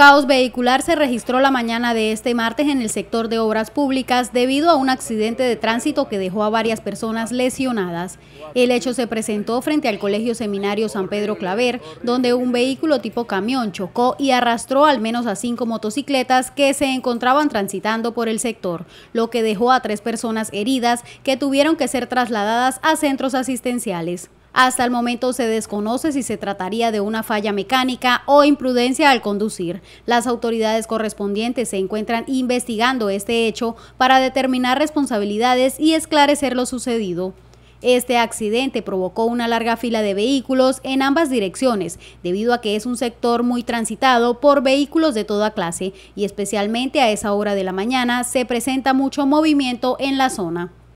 caos vehicular se registró la mañana de este martes en el sector de obras públicas debido a un accidente de tránsito que dejó a varias personas lesionadas. El hecho se presentó frente al Colegio Seminario San Pedro Claver, donde un vehículo tipo camión chocó y arrastró al menos a cinco motocicletas que se encontraban transitando por el sector, lo que dejó a tres personas heridas que tuvieron que ser trasladadas a centros asistenciales. Hasta el momento se desconoce si se trataría de una falla mecánica o imprudencia al conducir. Las autoridades correspondientes se encuentran investigando este hecho para determinar responsabilidades y esclarecer lo sucedido. Este accidente provocó una larga fila de vehículos en ambas direcciones, debido a que es un sector muy transitado por vehículos de toda clase y especialmente a esa hora de la mañana se presenta mucho movimiento en la zona.